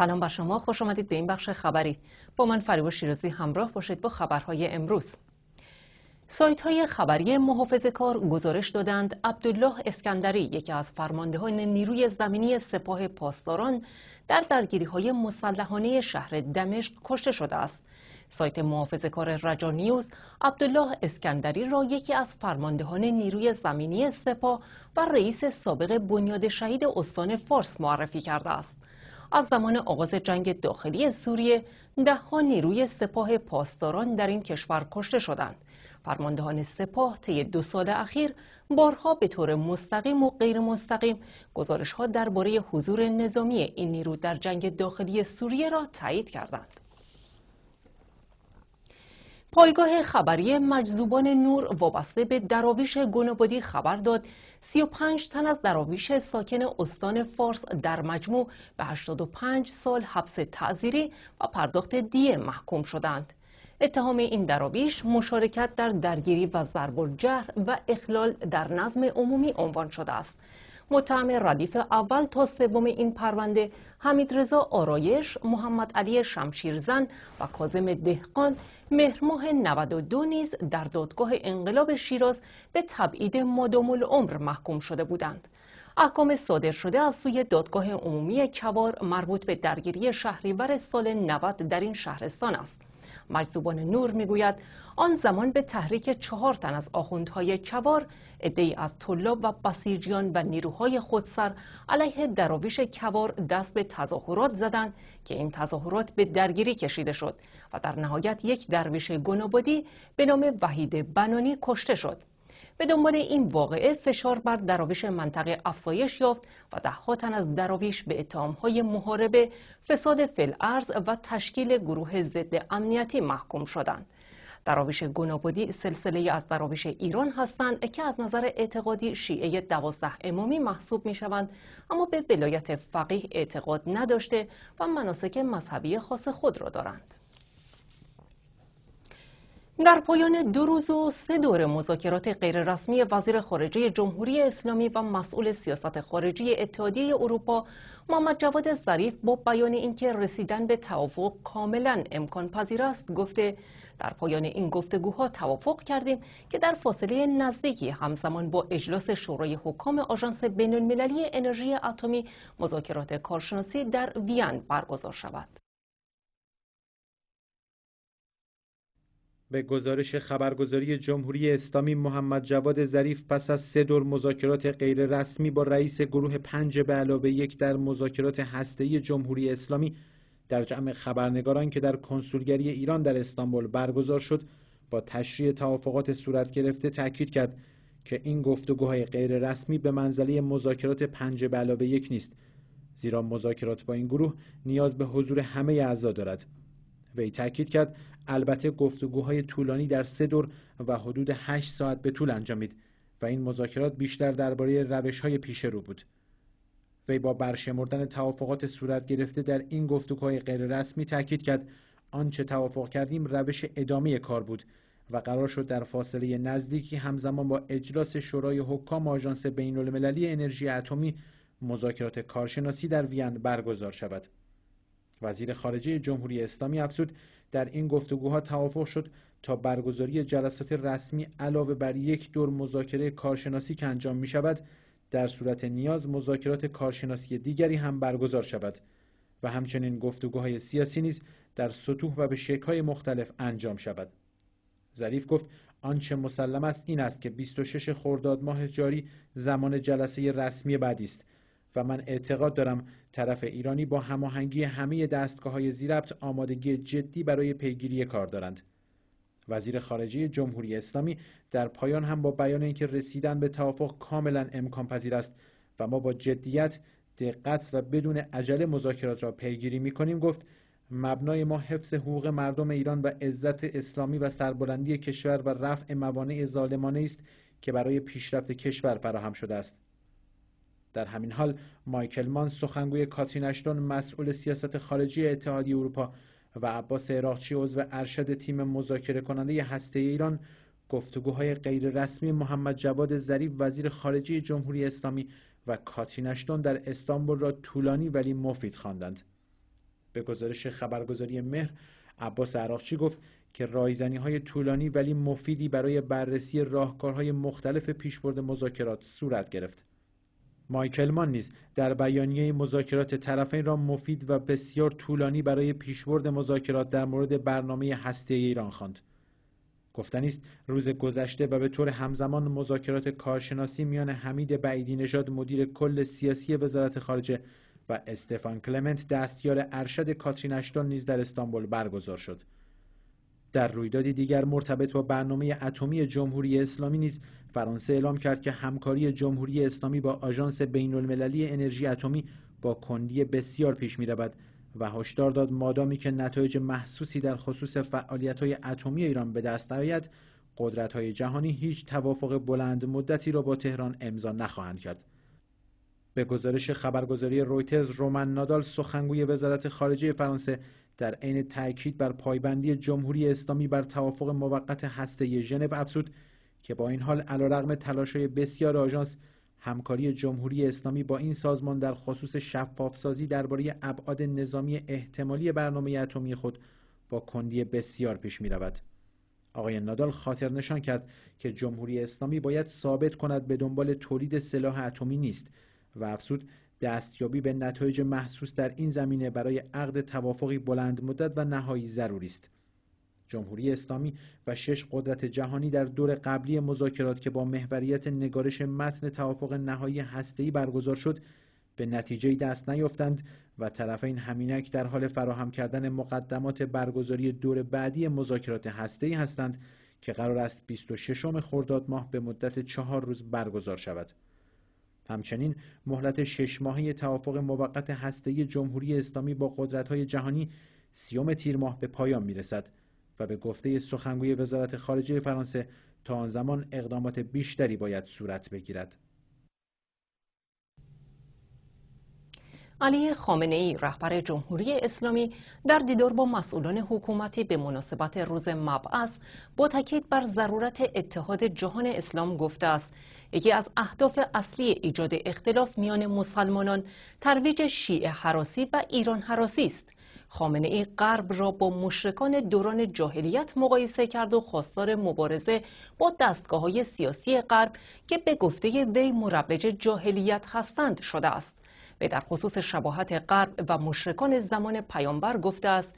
سلام بر شما خوش آمدید به این بخش خبری با من فریبا شیرازی همراه باشید با خبرهای امروز سایت های خبری محافظ کار گزارش دادند عبدالله اسکندری یکی از فرماندهان نیروی زمینی سپاه پاسداران در درگیری های مسلحانه شهر دمشق کشته شده است سایت محافظ کار رجا نیوز عبدالله اسکندری را یکی از فرماندهان نیروی زمینی سپاه و رئیس سابق بنیاد شهید استان فارس معرفی کرده است از زمان آغاز جنگ داخلی سوریه ده ها نیروی سپاه پاسداران در این کشور کشته شدند فرماندهان سپاه طی دو سال اخیر بارها به طور مستقیم و غیر مستقیم گزارش ها درباره حضور نظامی این نیرو در جنگ داخلی سوریه را تایید کردند پایگاه خبری مجذوبان نور وابسته به دراویش گنوبادی خبر داد 35 تن از دراویش ساکن استان فارس در مجموع به 85 سال حبس تعذیری و پرداخت دیه محکوم شدند. اتهام این دراویش مشارکت در درگیری و ضرب و اخلال در نظم عمومی عنوان شده است. متهم ردیف اول تا سوم این پرونده رضا آرایش، محمد علی شمشیرزن و کاظم دهقان مهرماه 92 نیز در دادگاه انقلاب شیراز به تبعید مادام العمر محکوم شده بودند. احکام صادر شده از سوی دادگاه عمومی کوار مربوط به درگیری شهریور سال 90 در این شهرستان است. مجذوبان نور میگوید آن زمان به تحریک چهار تن از آخوندهای کوار ادهی از طلاب و بسیجیان و نیروهای خودسر علیه دراویش کوار دست به تظاهرات زدند که این تظاهرات به درگیری کشیده شد و در نهایت یک درویش گنابادی به نام وحید بنانی کشته شد به دنبال این واقعه فشار بر دراویش منطقه افزایش یافت و ها تن از دراویش به های محاربه فساد فلارز و تشکیل گروه ضد امنیتی محکوم شدند دراویش گنابودی سلسله از دراویش ایران هستند که از نظر اعتقادی شیعه دوازده امامی محسوب می شوند اما به ولایت فقیه اعتقاد نداشته و مناسک مذهبی خاص خود را دارند در پایان دو روز و سه دور مذاکرات غیررسمی وزیر خارجه جمهوری اسلامی و مسئول سیاست خارجی اتحادیه اروپا محمد جواد ظریف با بیان اینکه رسیدن به توافق کاملا امکان پذیر است گفته در پایان این گفتگوها توافق کردیم که در فاصله نزدیکی همزمان با اجلاس شورای حکام آژانس المللی انرژی اتمی مذاکرات کارشناسی در وین برگزار شود به گزارش خبرگزاری جمهوری اسلامی محمد جواد ظریف پس از سه دور مذاکرات رسمی با رئیس گروه پنج به علاوه یک در مذاکرات هسته‌ای جمهوری اسلامی در جمع خبرنگاران که در کنسولگری ایران در استانبول برگزار شد با تشریح توافقات صورت گرفته تاکید کرد که این گفتگوهای رسمی به منزله مذاکرات پنج به علاوه یک نیست زیرا مذاکرات با این گروه نیاز به حضور همه اعضا دارد وی تاکید کرد البته گفتگوهای طولانی در سه دور و حدود 8 ساعت به طول انجامید و این مذاکرات بیشتر درباره روش‌های پیش رو بود. وی با برشمردن توافقات صورت گرفته در این گفتگوهای غیررسمی تاکید کرد آنچه توافق کردیم روش ادامه کار بود و قرار شد در فاصله نزدیکی همزمان با اجلاس شورای حکام آژانس بین‌المللی انرژی اتمی مذاکرات کارشناسی در وین برگزار شود. وزیر خارجه جمهوری اسلامی افزود در این گفتگوها توافق شد تا برگزاری جلسات رسمی علاوه بر یک دور مذاکره کارشناسی که انجام می شود در صورت نیاز مذاکرات کارشناسی دیگری هم برگزار شود و همچنین گفتگوهای سیاسی نیز در سطوح و به شکل‌های مختلف انجام شود. ظریف گفت آنچه مسلم است این است که 26 خرداد ماه جاری زمان جلسه رسمی بعدی است و من اعتقاد دارم طرف ایرانی با هماهنگی همه دستگاه های زیربط آمادگی جدی برای پیگیری کار دارند. وزیر خارجه جمهوری اسلامی در پایان هم با بیان اینکه رسیدن به توافق کاملا امکان پذیر است و ما با جدیت، دقت و بدون عجله مذاکرات را پیگیری می کنیم گفت مبنای ما حفظ حقوق مردم ایران و عزت اسلامی و سربلندی کشور و رفع موانع ظالمانه است که برای پیشرفت کشور فراهم شده است. در همین حال مایکل مان سخنگوی کاترین مسئول سیاست خارجی اتحادیه اروپا و عباس عراقچی عضو ارشد تیم مذاکره کننده هسته ایران گفتگوهای رسمی محمد جواد ظریف وزیر خارجه جمهوری اسلامی و کاترین در استانبول را طولانی ولی مفید خواندند به گزارش خبرگزاری مهر عباس عراقچی گفت که رایزنی های طولانی ولی مفیدی برای بررسی راهکارهای مختلف پیشبرد مذاکرات صورت گرفت مایکل مان نیز در بیانیه مذاکرات طرفین را مفید و بسیار طولانی برای پیشبرد مذاکرات در مورد برنامه هسته ایران خواند. گفتنیست روز گذشته و به طور همزمان مذاکرات کارشناسی میان حمید بعیدی نژاد مدیر کل سیاسی وزارت خارجه و استفان کلمنت دستیار ارشد کاترین اشتون نیز در استانبول برگزار شد. در رویدادی دیگر مرتبط با برنامه اتمی جمهوری اسلامی نیز فرانسه اعلام کرد که همکاری جمهوری اسلامی با آژانس بین المللی انرژی اتمی با کندی بسیار پیش می رود و هشدار داد مادامی که نتایج محسوسی در خصوص فعالیت های اتمی ایران به دست نیاید قدرت های جهانی هیچ توافق بلند مدتی را با تهران امضا نخواهند کرد به گزارش خبرگزاری رویترز رومن نادال سخنگوی وزارت خارجه فرانسه در عین تاکید بر پایبندی جمهوری اسلامی بر توافق موقت هسته ژنو افزود که با این حال علیرغم تلاش‌های بسیار آژانس همکاری جمهوری اسلامی با این سازمان در خصوص شفافسازی درباره ابعاد نظامی احتمالی برنامه اتمی خود با کندی بسیار پیش می آقای نادال خاطر نشان کرد که جمهوری اسلامی باید ثابت کند به دنبال تولید سلاح اتمی نیست و افزود دستیابی به نتایج محسوس در این زمینه برای عقد توافقی بلند مدت و نهایی ضروری است جمهوری اسلامی و شش قدرت جهانی در دور قبلی مذاکرات که با محوریت نگارش متن توافق نهایی هسته‌ای برگزار شد به نتیجه دست نیافتند و طرفین همینک در حال فراهم کردن مقدمات برگزاری دور بعدی مذاکرات هسته‌ای هستند که قرار است 26 خرداد ماه به مدت چهار روز برگزار شود. همچنین مهلت شش ماهه توافق موقت هسته جمهوری اسلامی با قدرت‌های جهانی سیوم تیر ماه به پایان میرسد و به گفته سخنگوی وزارت خارجه فرانسه تا آن زمان اقدامات بیشتری باید صورت بگیرد علی خامنه ای رهبر جمهوری اسلامی در دیدار با مسئولان حکومتی به مناسبت روز مبعث با تاکید بر ضرورت اتحاد جهان اسلام گفته است یکی از اهداف اصلی ایجاد اختلاف میان مسلمانان ترویج شیعه حراسی و ایران حراسی است خامنه ای غرب را با مشرکان دوران جاهلیت مقایسه کرد و خواستار مبارزه با دستگاه های سیاسی غرب که به گفته وی مروج جاهلیت هستند شده است. وی در خصوص شباهت غرب و مشرکان زمان پیامبر گفته است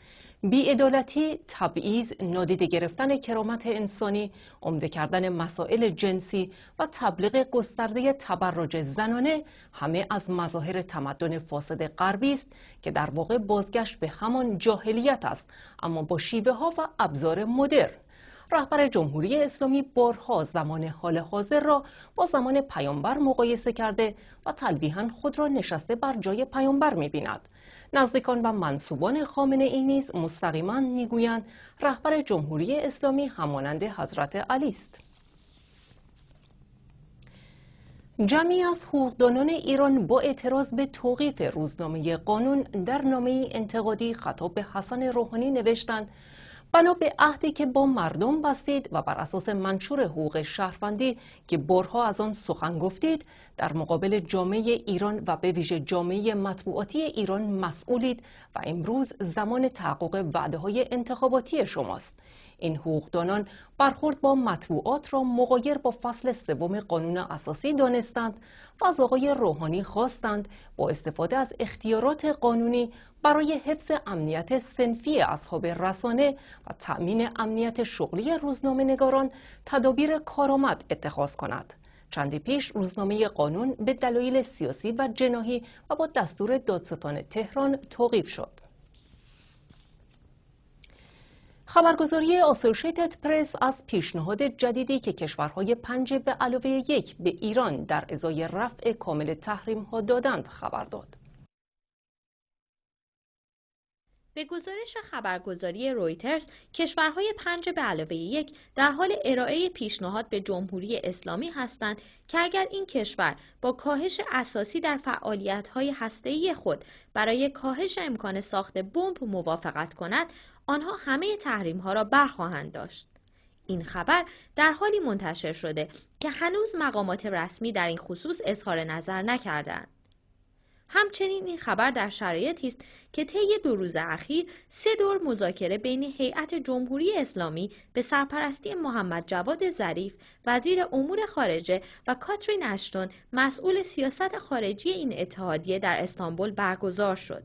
بیعدالتی، تبعیض، نادیده گرفتن کرامت انسانی، عمده کردن مسائل جنسی و تبلیغ گسترده تبرج زنانه همه از مظاهر تمدن فاسد غربی است که در واقع بازگشت به همان جاهلیت است اما با شیوه ها و ابزار مدرن رهبر جمهوری اسلامی بارها زمان حال حاضر را با زمان پیامبر مقایسه کرده و تلویحا خود را نشسته بر جای پیامبر میبیند نزدیکان و منصوبان خامنه ای نیز مستقیما میگویند رهبر جمهوری اسلامی همانند حضرت علی است جمعی از حقوقدانان ایران با اعتراض به توقیف روزنامه قانون در نامه انتقادی خطاب به حسن روحانی نوشتند بنا به عهدی که با مردم بستید و بر اساس منشور حقوق شهروندی که برها از آن سخن گفتید در مقابل جامعه ایران و به ویژه جامعه مطبوعاتی ایران مسئولید و امروز زمان تحقق وعده های انتخاباتی شماست این حقوقدانان برخورد با مطبوعات را مغایر با فصل سوم قانون اساسی دانستند و از آقای روحانی خواستند با استفاده از اختیارات قانونی برای حفظ امنیت سنفی اصحاب رسانه و تأمین امنیت شغلی روزنامه نگاران تدابیر کارآمد اتخاذ کند. چندی پیش روزنامه قانون به دلایل سیاسی و جناهی و با دستور دادستان تهران توقیف شد. خبرگزاری آسوشیتد پرس از پیشنهاد جدیدی که کشورهای پنج به علاوه یک به ایران در ازای رفع کامل تحریم ها دادند خبر داد. به گزارش خبرگزاری رویترز کشورهای پنج به علاوه یک در حال ارائه پیشنهاد به جمهوری اسلامی هستند که اگر این کشور با کاهش اساسی در فعالیتهای هسته‌ای خود برای کاهش امکان ساخت بمب موافقت کند آنها همه تحریمها را برخواهند داشت این خبر در حالی منتشر شده که هنوز مقامات رسمی در این خصوص اظهار نظر نکردند همچنین این خبر در شرایطی است که طی دو روز اخیر سه دور مذاکره بین هیئت جمهوری اسلامی به سرپرستی محمد جواد ظریف وزیر امور خارجه و کاترین اشتون مسئول سیاست خارجی این اتحادیه در استانبول برگزار شد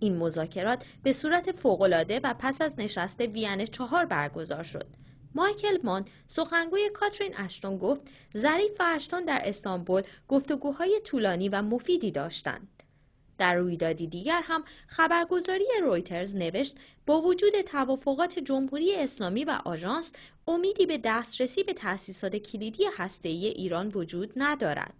این مذاکرات به صورت فوقالعاده و پس از نشست وین چهار برگزار شد مایکل مان سخنگوی کاترین اشتون گفت ظریف و اشتون در استانبول گفتگوهای طولانی و مفیدی داشتند در رویدادی دیگر هم خبرگزاری رویترز نوشت با وجود توافقات جمهوری اسلامی و آژانس امیدی به دسترسی به تأسیسات کلیدی هسته‌ای ایران وجود ندارد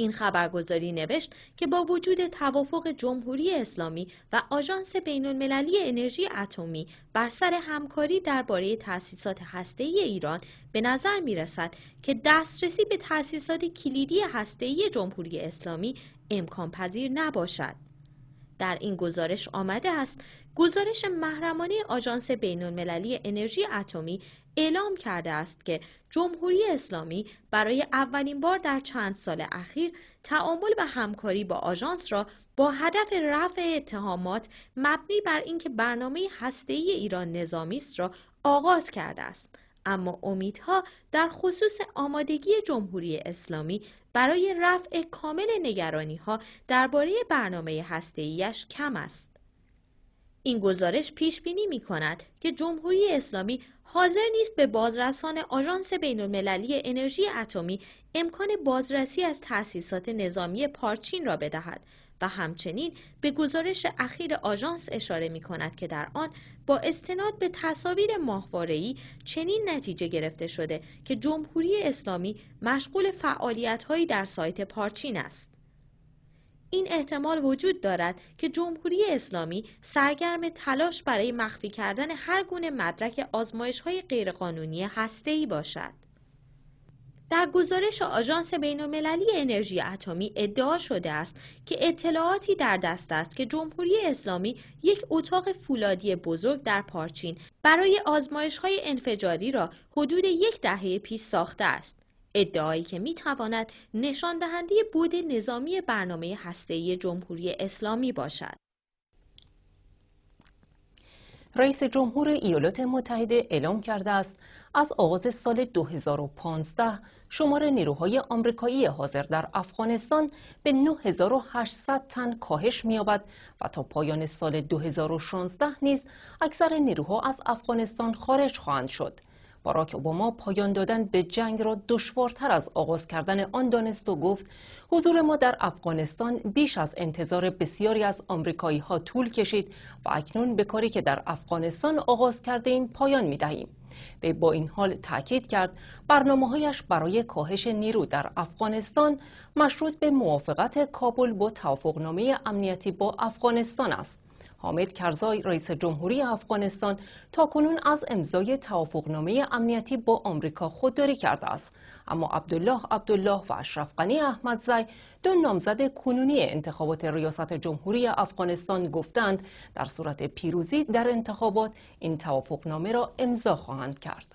این خبرگزاری نوشت که با وجود توافق جمهوری اسلامی و آژانس بین المللی انرژی اتمی بر سر همکاری درباره تأسیسات هسته‌ای ایران به نظر می رسد که دسترسی به تأسیسات کلیدی هسته‌ای جمهوری اسلامی امکان پذیر نباشد. در این گزارش آمده است گزارش محرمانه آژانس بین‌المللی انرژی اتمی اعلام کرده است که جمهوری اسلامی برای اولین بار در چند سال اخیر تعامل و همکاری با آژانس را با هدف رفع اتهامات مبنی بر اینکه برنامه هسته‌ای ایران نظامی است را آغاز کرده است اما امیدها در خصوص آمادگی جمهوری اسلامی برای رفع کامل نگرانی ها درباره برنامه هسته‌ایش کم است. این گزارش پیش بینی می کند که جمهوری اسلامی حاضر نیست به بازرسان آژانس بین المللی انرژی اتمی امکان بازرسی از تأسیسات نظامی پارچین را بدهد و همچنین به گزارش اخیر آژانس اشاره می کند که در آن با استناد به تصاویر ماهواره‌ای چنین نتیجه گرفته شده که جمهوری اسلامی مشغول هایی در سایت پارچین است. این احتمال وجود دارد که جمهوری اسلامی سرگرم تلاش برای مخفی کردن هر گونه مدرک آزمایش های غیرقانونی هسته‌ای باشد. در گزارش آژانس بینالمللی انرژی اتمی ادعا شده است که اطلاعاتی در دست است که جمهوری اسلامی یک اتاق فولادی بزرگ در پارچین برای آزمایش های انفجاری را حدود یک دهه پیش ساخته است. ادعایی که می نشان دهنده بود نظامی برنامه هسته‌ای جمهوری اسلامی باشد. رئیس جمهور ایالات متحده اعلام کرده است از آغاز سال 2015 شمار نیروهای آمریکایی حاضر در افغانستان به 9800 تن کاهش می‌یابد و تا پایان سال 2016 نیز اکثر نیروها از افغانستان خارج خواهند شد. باراک اوباما پایان دادن به جنگ را دشوارتر از آغاز کردن آن دانست و گفت حضور ما در افغانستان بیش از انتظار بسیاری از آمریکایی ها طول کشید و اکنون به کاری که در افغانستان آغاز کرده ایم پایان می وی با این حال تاکید کرد برنامههایش برای کاهش نیرو در افغانستان مشروط به موافقت کابل با توافقنامه امنیتی با افغانستان است حامد کرزای رئیس جمهوری افغانستان تا کنون از امضای توافقنامه امنیتی با آمریکا خودداری کرده است اما عبدالله عبدالله و اشرف غنی احمدزی دو نامزد کنونی انتخابات ریاست جمهوری افغانستان گفتند در صورت پیروزی در انتخابات این توافقنامه را امضا خواهند کرد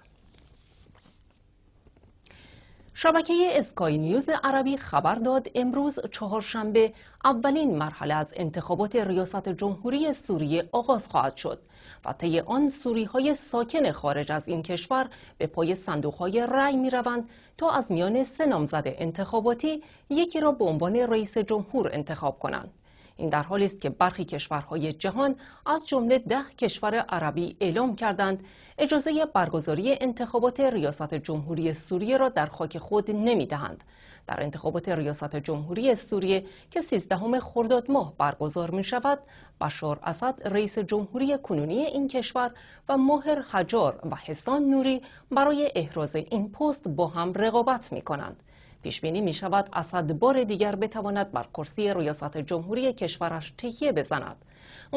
شبکه اسکای نیوز عربی خبر داد امروز چهارشنبه اولین مرحله از انتخابات ریاست جمهوری سوریه آغاز خواهد شد. و طی آن سوری های ساکن خارج از این کشور به پای صندوق های رأی می روند تا از میان سه نامزد انتخاباتی یکی را به عنوان رئیس جمهور انتخاب کنند. این در حالی است که برخی کشورهای جهان از جمله ده کشور عربی اعلام کردند اجازه برگزاری انتخابات ریاست جمهوری سوریه را در خاک خود نمی دهند در انتخابات ریاست جمهوری سوریه که 13 خرداد ماه برگزار می شود بشار اسد رئیس جمهوری کنونی این کشور و ماهر حجار و حسان نوری برای احراز این پست با هم رقابت می کنند پیش بینی می شود اسد بار دیگر بتواند بر کرسی ریاست جمهوری کشورش تکیه بزند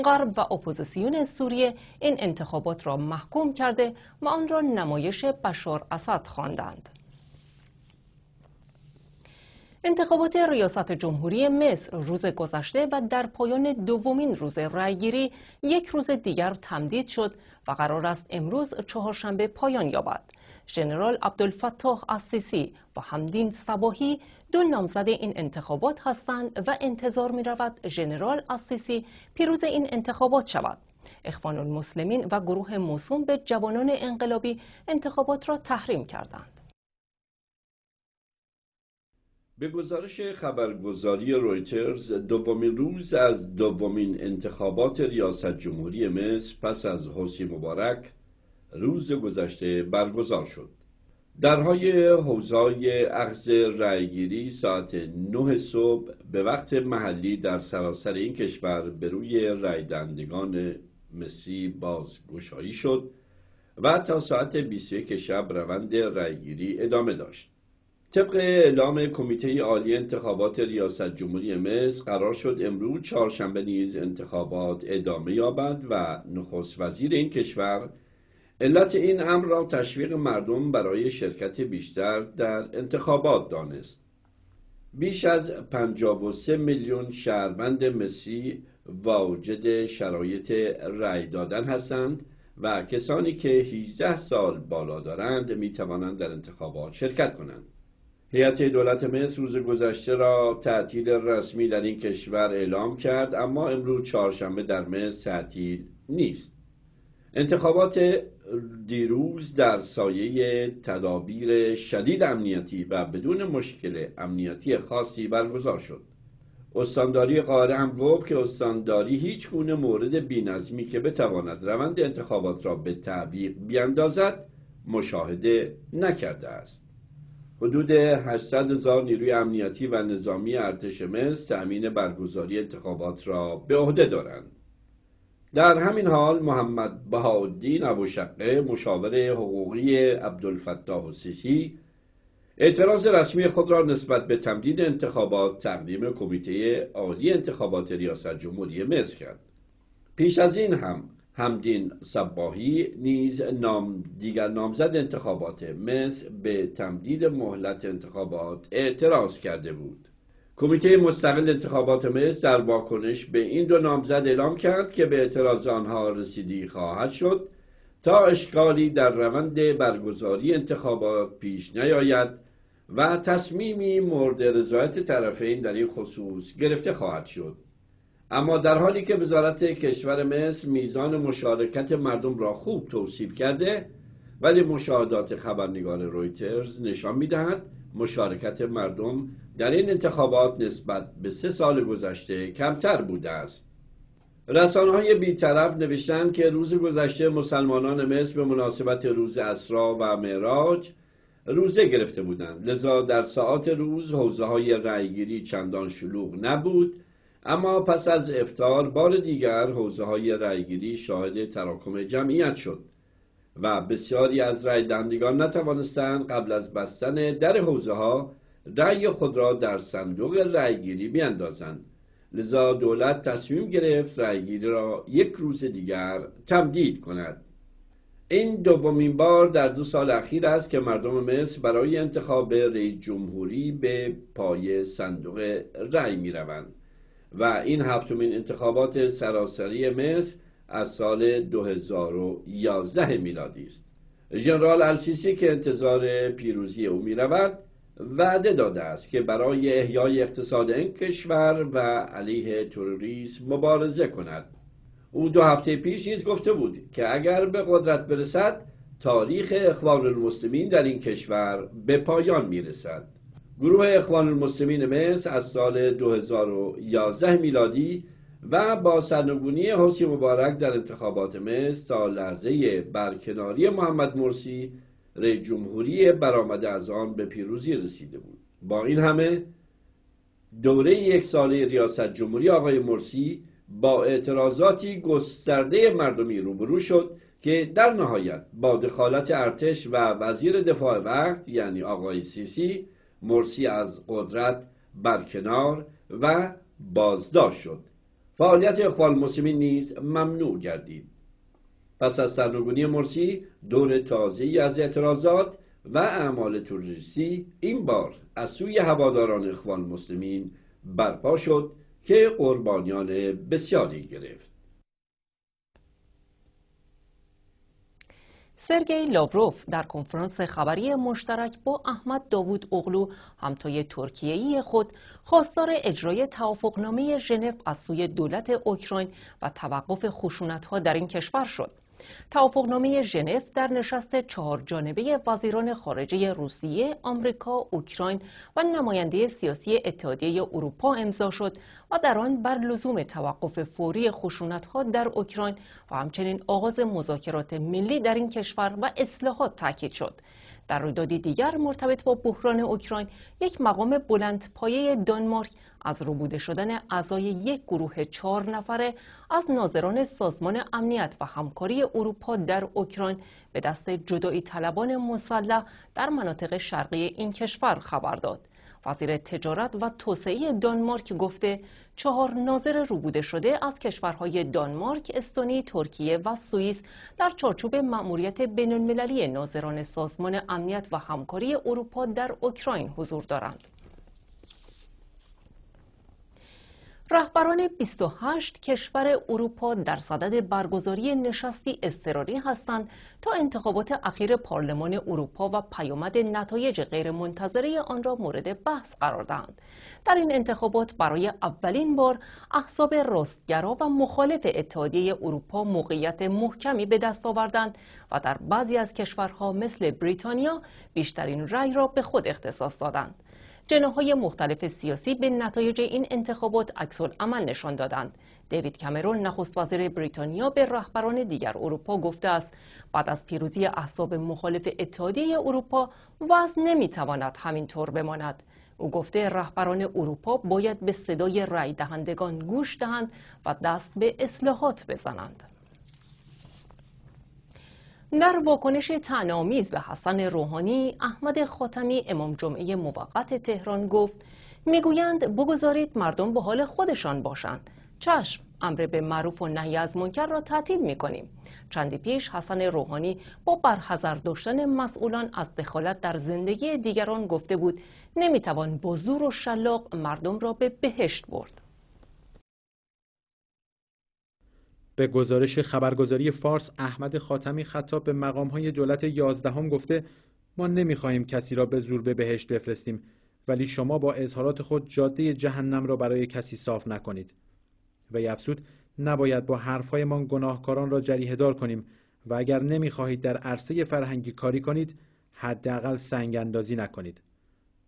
غرب و اپوزیسیون سوریه این انتخابات را محکوم کرده و آن را نمایش بشار اسد خواندند انتخابات ریاست جمهوری مصر روز گذشته و در پایان دومین روز رأیگیری یک روز دیگر تمدید شد و قرار است امروز چهارشنبه پایان یابد. ژنرال عبدالفتاح اسیسی و همدین صباحی دو نامزد این انتخابات هستند و انتظار می رود ژنرال اسیسی پیروز این انتخابات شود. اخوان المسلمین و گروه موسوم به جوانان انقلابی انتخابات را تحریم کردند. به گزارش خبرگزاری رویترز دومین روز از دومین انتخابات ریاست جمهوری مصر پس از حسی مبارک روز گذشته برگزار شد درهای حوزای اخز رأیگیری ساعت 9 صبح به وقت محلی در سراسر این کشور به روی دهندگان مصری باز شد و تا ساعت 21 شب روند رأیگیری ادامه داشت طبق اعلام کمیته عالی انتخابات ریاست جمهوری مصر قرار شد امروز چهارشنبه نیز انتخابات ادامه یابد و نخست وزیر این کشور علت این امر را تشویق مردم برای شرکت بیشتر در انتخابات دانست بیش از 53 میلیون شهروند مصری واجد شرایط رأی دادن هستند و کسانی که 18 سال بالا دارند می توانند در انتخابات شرکت کنند هیئت دولت مصر روز گذشته را تعطیل رسمی در این کشور اعلام کرد اما امروز چهارشنبه در مصر تعطیل نیست انتخابات دیروز در سایه تدابیر شدید امنیتی و بدون مشکل امنیتی خاصی برگزار شد استانداری قاره هم گفت که استانداری هیچ گونه مورد بینظمی که بتواند روند انتخابات را به تعویق بیاندازد مشاهده نکرده است حدود 800 هزار نیروی امنیتی و نظامی ارتش مصر تأمین برگزاری انتخابات را به عهده دارند در همین حال محمد بهاءالدین ابوشقه مشاور حقوقی عبدالفتاح سیسی اعتراض رسمی خود را نسبت به تمدید انتخابات تقدیم کمیته عالی انتخابات ریاست جمهوری مصر کرد پیش از این هم همدین صباهی نیز نام دیگر نامزد انتخابات مصر به تمدید مهلت انتخابات اعتراض کرده بود کمیته مستقل انتخابات مصر در واکنش به این دو نامزد اعلام کرد که به اعتراض آنها رسیدی خواهد شد تا اشکالی در روند برگزاری انتخابات پیش نیاید و تصمیمی مورد رضایت طرفین در این خصوص گرفته خواهد شد اما در حالی که وزارت کشور مصر میزان مشارکت مردم را خوب توصیف کرده ولی مشاهدات خبرنگار رویترز نشان میدهد مشارکت مردم در این انتخابات نسبت به سه سال گذشته کمتر بوده است رسانه های بیطرف نوشتند که روز گذشته مسلمانان مصر به مناسبت روز اسرا و معراج روزه گرفته بودند لذا در ساعات روز حوزه های رأیگیری چندان شلوغ نبود اما پس از افتار بار دیگر حوزه های رأیگیری شاهد تراکم جمعیت شد و بسیاری از رای دندگان نتوانستند قبل از بستن در حوزه ها رأی خود را در صندوق رأیگیری بیندازند لذا دولت تصمیم گرفت رأیگیری را یک روز دیگر تمدید کند این دومین بار در دو سال اخیر است که مردم مصر برای انتخاب رئیس جمهوری به پای صندوق رأی می روند. و این هفتمین انتخابات سراسری مصر از سال 2011 میلادی است ژنرال السیسی که انتظار پیروزی او میرود وعده داده است که برای احیای اقتصاد این کشور و علیه تروریسم مبارزه کند او دو هفته پیش نیز گفته بود که اگر به قدرت برسد تاریخ اخوان المسلمین در این کشور به پایان میرسد گروه اخوان المسلمین مصر از سال 2011 میلادی و با سرنگونی حسین مبارک در انتخابات مصر تا لحظه برکناری محمد مرسی رئیس جمهوری برآمده از آن به پیروزی رسیده بود با این همه دوره یک ساله ریاست جمهوری آقای مرسی با اعتراضاتی گسترده مردمی روبرو شد که در نهایت با دخالت ارتش و وزیر دفاع وقت یعنی آقای سیسی مرسی از قدرت برکنار و بازداشت شد فعالیت اخوان مسلمین نیز ممنوع گردید پس از سرنگونی مرسی دور تازه از اعتراضات و اعمال توریستی این بار از سوی هواداران اخوان مسلمین برپا شد که قربانیان بسیاری گرفت سرگئی لاوروف در کنفرانس خبری مشترک با احمد داوود اغلو همتای ترکیه‌ای خود خواستار اجرای توافقنامه ژنو از سوی دولت اوکراین و توقف خشونت‌ها در این کشور شد توافقنامه ژنو در نشست چهار جانبه وزیران خارجه روسیه، آمریکا، اوکراین و نماینده سیاسی اتحادیه اروپا امضا شد و در آن بر لزوم توقف فوری خشونتها در اوکراین و همچنین آغاز مذاکرات ملی در این کشور و اصلاحات تاکید شد. در رویدادی دیگر مرتبط با بحران اوکراین یک مقام بلند پایه دانمارک از ربوده شدن اعضای یک گروه چهار نفره از ناظران سازمان امنیت و همکاری اروپا در اوکراین به دست جدایی طلبان مسلح در مناطق شرقی این کشور خبر داد. وزیر تجارت و توسعه دانمارک گفته چهار ناظر روبوده شده از کشورهای دانمارک، استونی، ترکیه و سوئیس در چارچوب مأموریت بین‌المللی ناظران سازمان امنیت و همکاری اروپا در اوکراین حضور دارند. رهبران 28 کشور اروپا در صدد برگزاری نشستی اضطراری هستند تا انتخابات اخیر پارلمان اروپا و پیامد نتایج غیرمنتظره آن را مورد بحث قرار دهند در این انتخابات برای اولین بار احزاب راستگرا و مخالف اتحادیه اروپا موقعیت محکمی به دست آوردند و در بعضی از کشورها مثل بریتانیا بیشترین رأی را به خود اختصاص دادند جناهای مختلف سیاسی به نتایج این انتخابات عکس عمل نشان دادند دیوید کامرون نخست وزیر بریتانیا به رهبران دیگر اروپا گفته است بعد از پیروزی احزاب مخالف اتحادیه اروپا وضع نمیتواند همینطور بماند او گفته رهبران اروپا باید به صدای رای دهندگان گوش دهند و دست به اصلاحات بزنند در واکنش تنامیز به حسن روحانی احمد خاتمی امام جمعه موقت تهران گفت میگویند بگذارید مردم به حال خودشان باشند چشم امر به معروف و نهی از منکر را تعطیل میکنیم چندی پیش حسن روحانی با برحضر داشتن مسئولان از دخالت در زندگی دیگران گفته بود نمیتوان با زور و شلاق مردم را به بهشت برد به گزارش خبرگزاری فارس احمد خاتمی خطاب به مقام های دولت یازدهم گفته ما نمیخواهیم کسی را به زور به بهشت بفرستیم ولی شما با اظهارات خود جاده جهنم را برای کسی صاف نکنید و یفسود نباید با حرفهایمان گناهکاران را جریه دار کنیم و اگر نمیخواهید در عرصه فرهنگی کاری کنید حداقل سنگ اندازی نکنید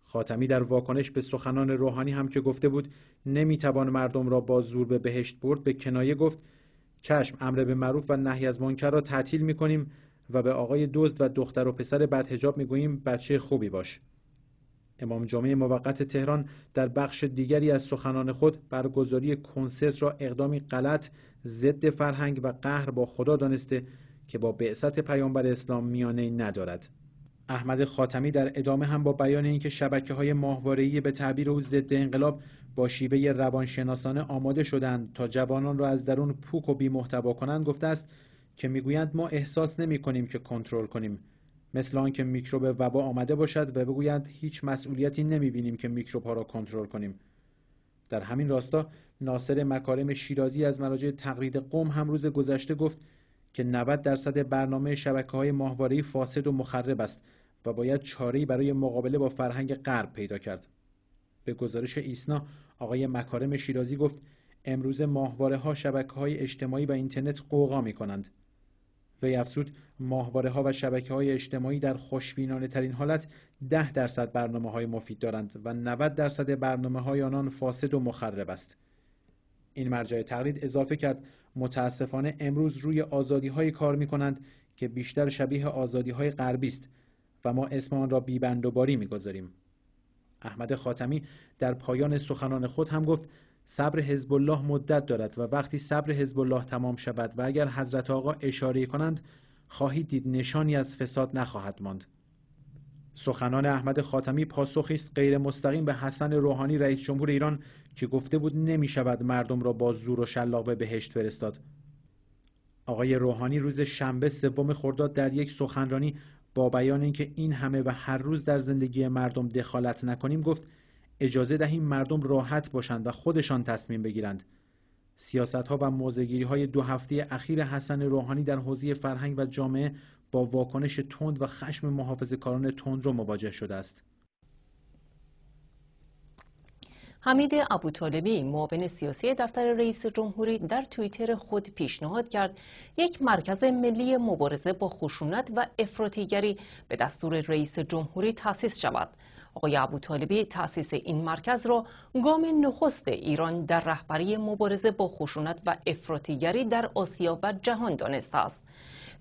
خاتمی در واکنش به سخنان روحانی هم که گفته بود نمیتوان مردم را با زور به بهشت برد به کنایه گفت چشم امر به معروف و نهی از منکر را تعطیل میکنیم و به آقای دزد و دختر و پسر بدهجاب میگوییم بچه خوبی باش امام جامعه موقت تهران در بخش دیگری از سخنان خود برگزاری کنسرت را اقدامی غلط ضد فرهنگ و قهر با خدا دانسته که با بعثت پیامبر اسلام میانه ندارد احمد خاتمی در ادامه هم با بیان اینکه شبکه های ماهواره‌ای به تعبیر او ضد انقلاب با شیوه روانشناسانه آماده شدند تا جوانان را از درون پوک و بیمحتوا کنند گفته است که میگویند ما احساس نمی کنیم که کنترل کنیم مثل آنکه میکروب وبا آمده باشد و بگویند هیچ مسئولیتی نمی بینیم که میکروب ها را کنترل کنیم در همین راستا ناصر مکارم شیرازی از مراجع تقلید قوم هم روز گذشته گفت که 90 درصد برنامه شبکه های ماهواره فاسد و مخرب است و باید چاره‌ای برای مقابله با فرهنگ غرب پیدا کرد به گزارش ایسنا آقای مکارم شیرازی گفت امروز ماهواره ها شبکه های اجتماعی و اینترنت قوقا می کنند. وی افزود ماهواره ها و شبکه های اجتماعی در خوشبینانه ترین حالت 10 درصد برنامه های مفید دارند و 90 درصد برنامه های آنان فاسد و مخرب است. این مرجع تقلید اضافه کرد متاسفانه امروز روی آزادی های کار می کنند که بیشتر شبیه آزادی های غربی است و ما اسم آن را بیبند و باری می احمد خاتمی در پایان سخنان خود هم گفت صبر حزب الله مدت دارد و وقتی صبر حزب الله تمام شود و اگر حضرت آقا اشاره کنند خواهید دید نشانی از فساد نخواهد ماند سخنان احمد خاتمی پاسخی است غیر مستقیم به حسن روحانی رئیس جمهور ایران که گفته بود نمی شود مردم را با زور و شلاق به بهشت فرستاد آقای روحانی روز شنبه سوم خرداد در یک سخنرانی با بیان اینکه این همه و هر روز در زندگی مردم دخالت نکنیم گفت اجازه دهیم مردم راحت باشند و خودشان تصمیم بگیرند سیاست ها و موزگیری های دو هفته اخیر حسن روحانی در حوزه فرهنگ و جامعه با واکنش تند و خشم محافظ کاران تند رو مواجه شده است. حمید ابوطالبی معاون سیاسی دفتر رئیس جمهوری در توییتر خود پیشنهاد کرد یک مرکز ملی مبارزه با خشونت و افراطیگری به دستور رئیس جمهوری تأسیس شود آقای ابوطالبی تأسیس این مرکز را گام نخست ایران در رهبری مبارزه با خشونت و افراطیگری در آسیا و جهان دانسته است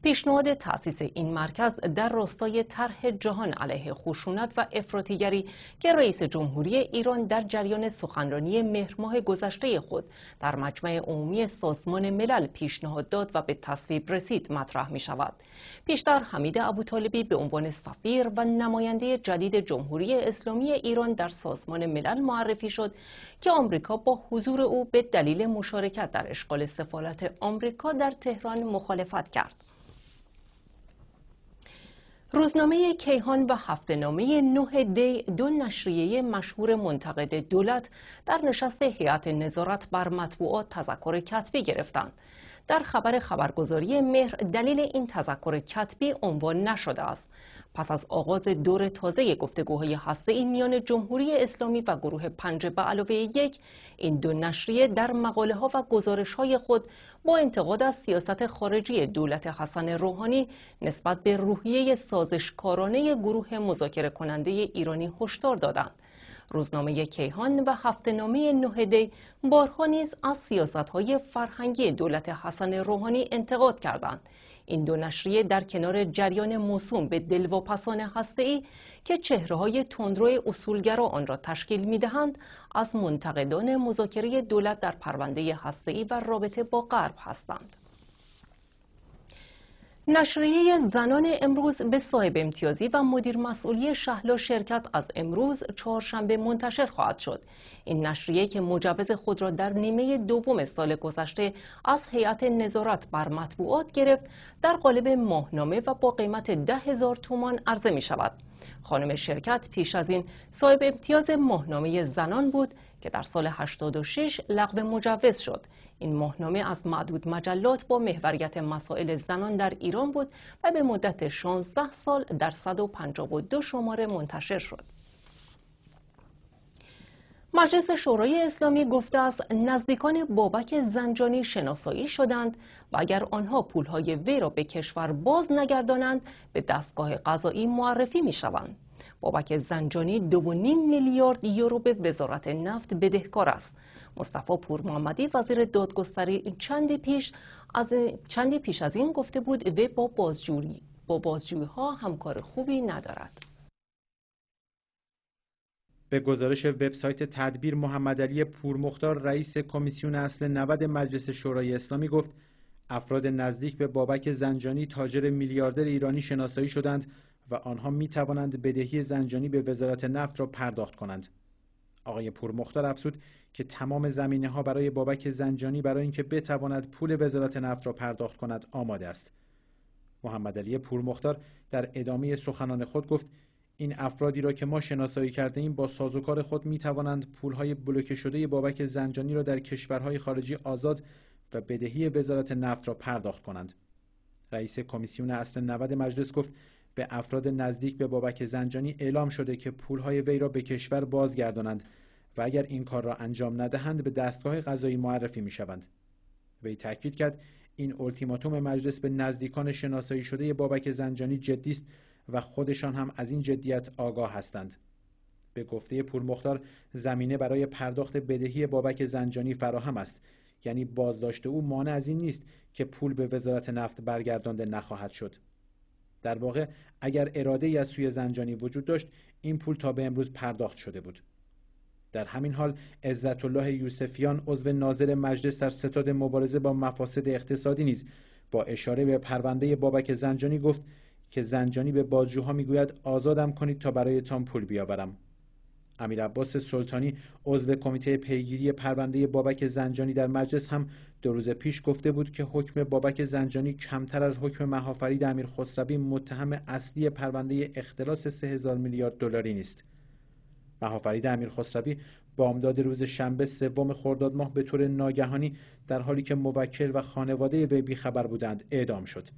پیشنهاد تأسیس این مرکز در راستای طرح جهان علیه خشونت و افراطیگری که رئیس جمهوری ایران در جریان سخنرانی مهرماه گذشته خود در مجمع عمومی سازمان ملل پیشنهاد داد و به تصویب رسید مطرح می شود. پیشتر حمید ابوطالبی به عنوان سفیر و نماینده جدید جمهوری اسلامی ایران در سازمان ملل معرفی شد که آمریکا با حضور او به دلیل مشارکت در اشغال سفارت آمریکا در تهران مخالفت کرد. روزنامه کیهان و نامه نوه دی دو نشریه مشهور منتقد دولت در نشست هیئت نظارت بر مطبوعات تذکر کتبی گرفتند در خبر خبرگزاری مهر دلیل این تذکر کتبی عنوان نشده است پس از آغاز دور تازه گفتگوهای هسته میان جمهوری اسلامی و گروه پنج به علاوه یک این دو نشریه در مقاله ها و گزارش های خود با انتقاد از سیاست خارجی دولت حسن روحانی نسبت به روحیه سازشکارانه گروه مذاکره کننده ایرانی هشدار دادند. روزنامه کیهان و نامه نهده بارها نیز از های فرهنگی دولت حسن روحانی انتقاد کردند. این دو نشریه در کنار جریان موسوم به دلواپسان ای که های تندرو اصولگرا آن را تشکیل میدهند از منتقدان مذاکره دولت در پرونده ای و رابطه با غرب هستند نشریه زنان امروز به صاحب امتیازی و مدیر مسئولی شهلا شرکت از امروز چهارشنبه منتشر خواهد شد این نشریه که مجوز خود را در نیمه دوم سال گذشته از هیئت نظارت بر مطبوعات گرفت در قالب ماهنامه و با قیمت ده هزار تومان عرضه می شود خانم شرکت پیش از این صاحب امتیاز ماهنامه زنان بود که در سال 86 لغو مجوز شد این ماهنامه از معدود مجلات با محوریت مسائل زنان در ایران بود و به مدت 16 سال در 152 شماره منتشر شد مجلس شورای اسلامی گفته است نزدیکان بابک زنجانی شناسایی شدند و اگر آنها پولهای وی را به کشور باز نگردانند به دستگاه قضایی معرفی می شوند. بابک زنجانی دو میلیارد یورو به وزارت نفت بدهکار است مصطفی پورمحمدی وزیر دادگستری چندی پیش از چندی پیش از این گفته بود و با بازجویی با بازجویی ها همکار خوبی ندارد به گزارش وبسایت تدبیر محمد علی پورمختار رئیس کمیسیون اصل 90 مجلس شورای اسلامی گفت افراد نزدیک به بابک زنجانی تاجر میلیاردر ایرانی شناسایی شدند و آنها می توانند بدهی زنجانی به وزارت نفت را پرداخت کنند. آقای پورمختار افسود که تمام زمینه ها برای بابک زنجانی برای اینکه بتواند پول وزارت نفت را پرداخت کند آماده است. محمد علی پورمختار در ادامه سخنان خود گفت این افرادی را که ما شناسایی کرده ایم با سازوکار خود می توانند پول های بلوکه شده بابک زنجانی را در کشورهای خارجی آزاد و بدهی وزارت نفت را پرداخت کنند. رئیس کمیسیون اصل 90 مجلس گفت به افراد نزدیک به بابک زنجانی اعلام شده که پولهای وی را به کشور بازگردانند و اگر این کار را انجام ندهند به دستگاه قضایی معرفی می شوند. وی تاکید کرد این اولتیماتوم مجلس به نزدیکان شناسایی شده بابک زنجانی جدی است و خودشان هم از این جدیت آگاه هستند. به گفته پول مختار زمینه برای پرداخت بدهی بابک زنجانی فراهم است یعنی بازداشت او مانع از این نیست که پول به وزارت نفت برگردانده نخواهد شد. در واقع اگر اراده ای از سوی زنجانی وجود داشت این پول تا به امروز پرداخت شده بود در همین حال عزت الله یوسفیان عضو ناظر مجلس در ستاد مبارزه با مفاسد اقتصادی نیز با اشاره به پرونده بابک زنجانی گفت که زنجانی به بازجوها میگوید آزادم کنید تا برایتان پول بیاورم امیرعباس سلطانی عضو کمیته پیگیری پرونده بابک زنجانی در مجلس هم دو روز پیش گفته بود که حکم بابک زنجانی کمتر از حکم مهافری امیر خسروی متهم اصلی پرونده اختلاس 3000 میلیارد دلاری نیست. مهافرید امیر خسروی بامداد روز شنبه سوم خرداد ماه به طور ناگهانی در حالی که موکل و خانواده وی بیخبر بودند اعدام شد.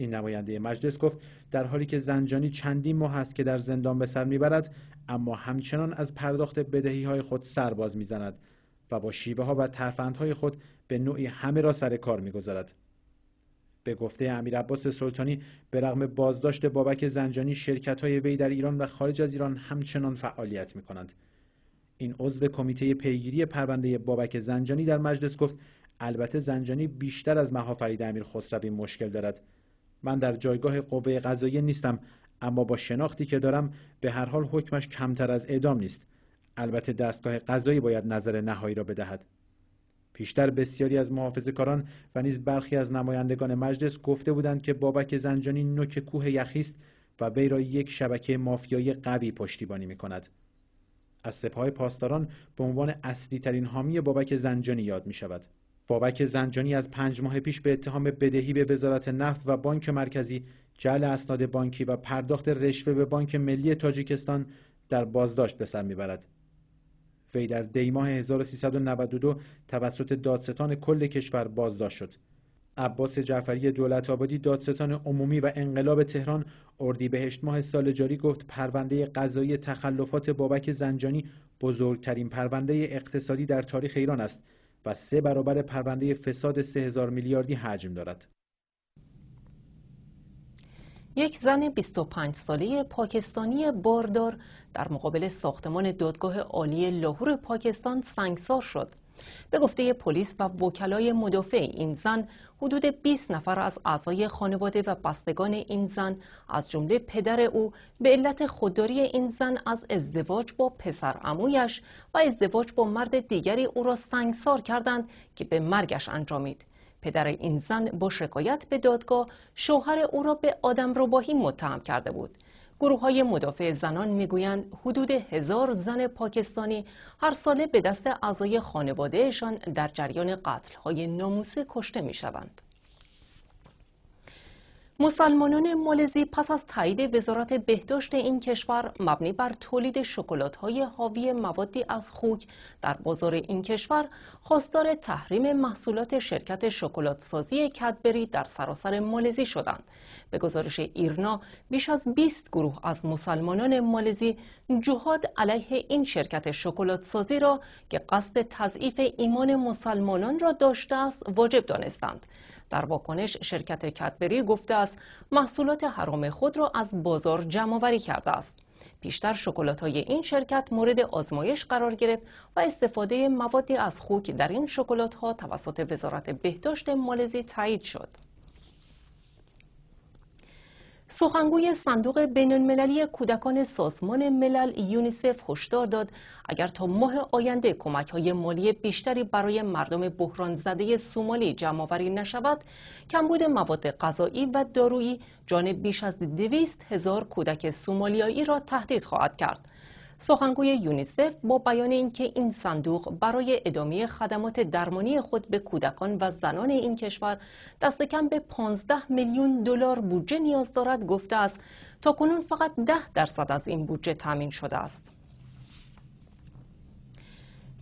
این نماینده مجلس گفت در حالی که زنجانی چندین ماه است که در زندان به سر میبرد اما همچنان از پرداخت بدهی های خود سرباز میزند و با شیوه ها و های خود به نوعی همه را سر کار میگذارد به گفته امیر عباس سلطانی به رغم بازداشت بابک زنجانی شرکت های وی در ایران و خارج از ایران همچنان فعالیت می کنند. این عضو کمیته پیگیری پرونده بابک زنجانی در مجلس گفت البته زنجانی بیشتر از مهافرید امیر خسروی مشکل دارد من در جایگاه قوه قضاییه نیستم اما با شناختی که دارم به هر حال حکمش کمتر از اعدام نیست البته دستگاه قضایی باید نظر نهایی را بدهد پیشتر بسیاری از محافظهکاران و نیز برخی از نمایندگان مجلس گفته بودند که بابک زنجانی نوک کوه یخی است و وی را یک شبکه مافیایی قوی پشتیبانی می کند. از سپاه پاسداران به عنوان اصلی ترین حامی بابک زنجانی یاد می شود. بابک زنجانی از پنج ماه پیش به اتهام بدهی به وزارت نفت و بانک مرکزی جعل اسناد بانکی و پرداخت رشوه به بانک ملی تاجیکستان در بازداشت به سر میبرد وی در دیماه 1392 توسط دادستان کل کشور بازداشت شد عباس جعفری دولت آبادی دادستان عمومی و انقلاب تهران اردیبهشت ماه سال جاری گفت پرونده قضایی تخلفات بابک زنجانی بزرگترین پرونده اقتصادی در تاریخ ایران است و سه برابر پرونده فساد 3000 میلیاردی حجم دارد. یک زن 25 ساله پاکستانی باردار در مقابل ساختمان دادگاه عالی لاهور پاکستان سنگسار شد. به گفته پلیس و وکلای مدافع این زن حدود 20 نفر از اعضای خانواده و بستگان این زن از جمله پدر او به علت خودداری این زن از ازدواج با پسر امویش و ازدواج با مرد دیگری او را سنگسار کردند که به مرگش انجامید پدر این زن با شکایت به دادگاه شوهر او را به آدم روباهی متهم کرده بود گروه های مدافع زنان میگویند حدود هزار زن پاکستانی هر ساله به دست اعضای خانوادهشان در جریان قتل های ناموسه کشته میشوند. مسلمانان مالزی پس از تایید وزارت بهداشت این کشور مبنی بر تولید شکلات های حاوی موادی از خوک در بازار این کشور خواستار تحریم محصولات شرکت شکلات سازی کدبری در سراسر مالزی شدند. به گزارش ایرنا بیش از 20 گروه از مسلمانان مالزی جهاد علیه این شرکت شکلات سازی را که قصد تضعیف ایمان مسلمانان را داشته است واجب دانستند. در واکنش شرکت کتبری گفته است محصولات حرام خود را از بازار جمعآوری کرده است پیشتر شکلات های این شرکت مورد آزمایش قرار گرفت و استفاده موادی از خوک در این شکلات ها توسط وزارت بهداشت مالزی تایید شد سخنگوی صندوق بین المللی کودکان سازمان ملل یونیسف هشدار داد اگر تا ماه آینده کمک های مالی بیشتری برای مردم بحران زده سومالی جمع نشود کمبود مواد غذایی و دارویی جان بیش از دویست هزار کودک سومالیایی را تهدید خواهد کرد سخنگوی یونیسف با بیان اینکه این صندوق برای ادامه خدمات درمانی خود به کودکان و زنان این کشور دست کم به 15 میلیون دلار بودجه نیاز دارد گفته است تا کنون فقط 10 درصد از این بودجه تامین شده است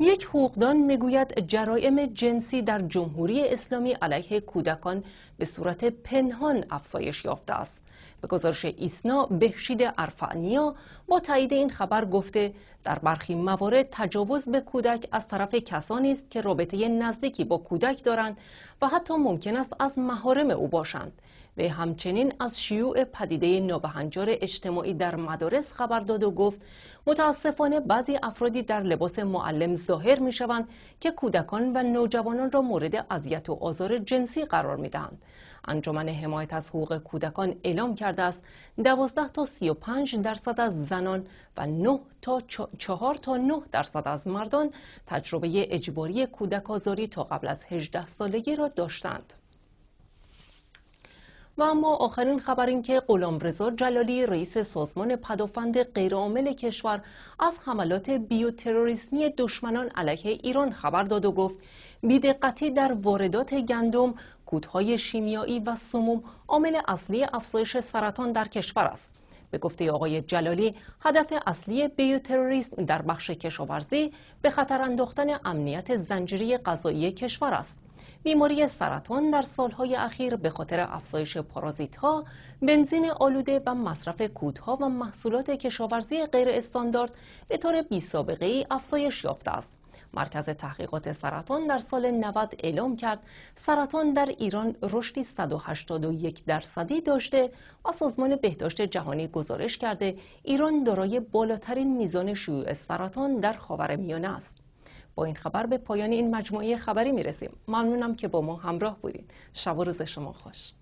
یک حقوقدان میگوید جرایم جنسی در جمهوری اسلامی علیه کودکان به صورت پنهان افزایش یافته است. به گزارش ایسنا بهشید ارفعنیا با تایید این خبر گفته در برخی موارد تجاوز به کودک از طرف کسانی است که رابطه نزدیکی با کودک دارند و حتی ممکن است از محارم او باشند وی همچنین از شیوع پدیده نابهنجار اجتماعی در مدارس خبر داد و گفت متاسفانه بعضی افرادی در لباس معلم ظاهر می شوند که کودکان و نوجوانان را مورد اذیت و آزار جنسی قرار می دهند. انجمن حمایت از حقوق کودکان اعلام کرده است 12 تا 35 درصد از زنان و 9 تا 4 تا 9 درصد از مردان تجربه اجباری کودک آزاری تا قبل از 18 سالگی را داشتند. و اما آخرین خبر این که غلامرضا جلالی رئیس سازمان پدافند غیرعامل کشور از حملات بیوتروریسمی دشمنان علیه ایران خبر داد و گفت بیدقتی در واردات گندم کودهای شیمیایی و سموم عامل اصلی افزایش سرطان در کشور است به گفته آقای جلالی هدف اصلی بیوتروریسم در بخش کشاورزی به خطر انداختن امنیت زنجیره غذایی کشور است بیماری سرطان در سالهای اخیر به خاطر افزایش پارازیت ها، بنزین آلوده و مصرف کودها و محصولات کشاورزی غیر استاندارد به طور بی سابقه ای افزایش یافته است. مرکز تحقیقات سرطان در سال 90 اعلام کرد سرطان در ایران رشدی 181 درصدی داشته و سازمان بهداشت جهانی گزارش کرده ایران دارای بالاترین میزان شیوع سرطان در خاورمیانه است. با این خبر به پایان این مجموعه خبری میرسیم ممنونم که با ما همراه بودید شب و روز شما خوش